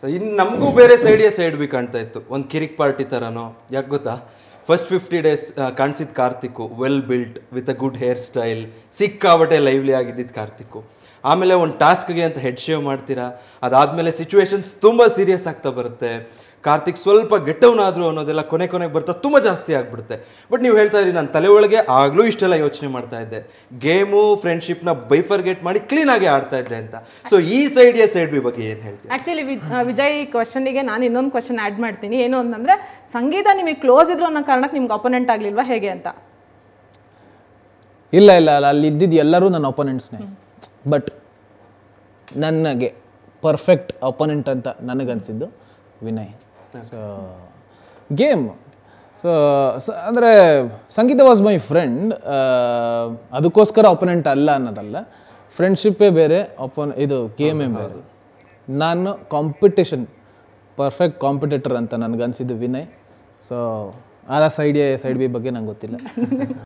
so ಇನ್ನು ನಮಗೂ ಬೇರೆ ಸೈಡಿಯ ಸೈಡ್ ಬಿ ಕಾಣ್ತಾ ಇತ್ತು ಒಂದು ಕಿರಿಕ್ ಪಾರ್ಟಿ ಥರನೋ ಯಾಕೆ ಗೊತ್ತಾ ಫಸ್ಟ್ ಫಿಫ್ಟಿ ಡೇಸ್ ಕಾಣಿಸಿದ ಕಾರ್ತಿಕ್ಕು well built with a good hair style ಸಿಕ್ಕಾಬಟ್ಟೆ ಲೈವ್ಲಿ ಆಗಿದ್ದಿದ್ದು ಕಾರ್ತಿಕ್ಕು ಆಮೇಲೆ ಒಂದು ಟಾಸ್ಕ್ಗೆ ಅಂತ ಹೆಡ್ ಶೇವ್ ಮಾಡ್ತೀರಾ ಅದಾದಮೇಲೆ ಸಿಚುವೇಶನ್ಸ್ ತುಂಬ ಸೀರಿಯಸ್ ಆಗ್ತಾ ಬರುತ್ತೆ ಕಾರ್ತಿಕ್ ಸ್ವಲ್ಪ ಗೆಟ್ಟವನಾದರೂ ಅನ್ನೋದೆಲ್ಲ ಕೊನೆ ಕೊನೆಗೆ ಬರ್ತಾ ತುಂಬ ಜಾಸ್ತಿ ಆಗಿಬಿಡುತ್ತೆ ಬಟ್ ನೀವು ಹೇಳ್ತಾ ಇದ್ರಿ ನಾನು ತಲೆ ಒಳಗೆ ಆಗಲೂ ಇಷ್ಟೆಲ್ಲ ಯೋಚನೆ ಮಾಡ್ತಾ ಇದ್ದೆ ಗೇಮು ಫ್ರೆಂಡ್ಶಿಪ್ನ ಬೈಫರ್ಗೇಟ್ ಮಾಡಿ ಕ್ಲೀನಾಗಿ ಆಡ್ತಾ ಇದ್ದೆ ಅಂತ ಸೊ ಈ ಸೈಡ್ ಎ ಸೈಡ್ ಬಿ ಬಗ್ಗೆ ಏನು ಹೇಳ್ತೀನಿ ಆ್ಯಕ್ಚುಲಿ ವಿಜಯ್ ಕ್ವಶನಿಗೆ ನಾನು ಇನ್ನೊಂದು ಕ್ವಶನ್ ಆ್ಯಡ್ ಮಾಡ್ತೀನಿ ಏನು ಅಂತಂದರೆ ಸಂಗೀತ ನಿಮಗೆ ಕ್ಲೋಸ್ ಇದ್ರು ಅನ್ನೋ ಕಾರಣಕ್ಕೆ ನಿಮ್ಗೆ ಅಪೋನೆಂಟ್ ಆಗಲಿಲ್ವಾ ಹೇಗೆ ಅಂತ ಇಲ್ಲ ಇಲ್ಲ ಅಲ್ಲಿ ಇದ್ದಿದ್ದು ಎಲ್ಲರೂ ನನ್ನ ಒಪೊನೆಂಟ್ಸ್ನೇ ಬಟ್ ನನಗೆ ಪರ್ಫೆಕ್ಟ್ ಅಪೋನೆಂಟ್ ಅಂತ ನನಗನ್ಸಿದ್ದು ವಿನಯ್ ಸೊ ಗೇಮ್ ಸೊ ಅಂದರೆ ಸಂಗೀತ ವಾಸ್ ಮೈ ಫ್ರೆಂಡ್ ಅದಕ್ಕೋಸ್ಕರ ಅಪೋನೆಂಟ್ ಅಲ್ಲ ಅನ್ನೋದಲ್ಲ ಫ್ರೆಂಡ್ಶಿಪ್ಪೇ ಬೇರೆ ಅಪೋನ್ ಇದು ಗೇಮೇ ಬೇರೆ ನಾನು ಕಾಂಪಿಟೇಷನ್ ಪರ್ಫೆಕ್ಟ್ ಕಾಂಪಿಟೇಟರ್ ಅಂತ ನನಗನ್ಸಿದ್ದು ವಿನಯ್ ಸೊ ಆ ಸೈಡ್ ಎ ಸೈಡ್ ಬಿ ಬಗ್ಗೆ ನಂಗೆ ಗೊತ್ತಿಲ್ಲ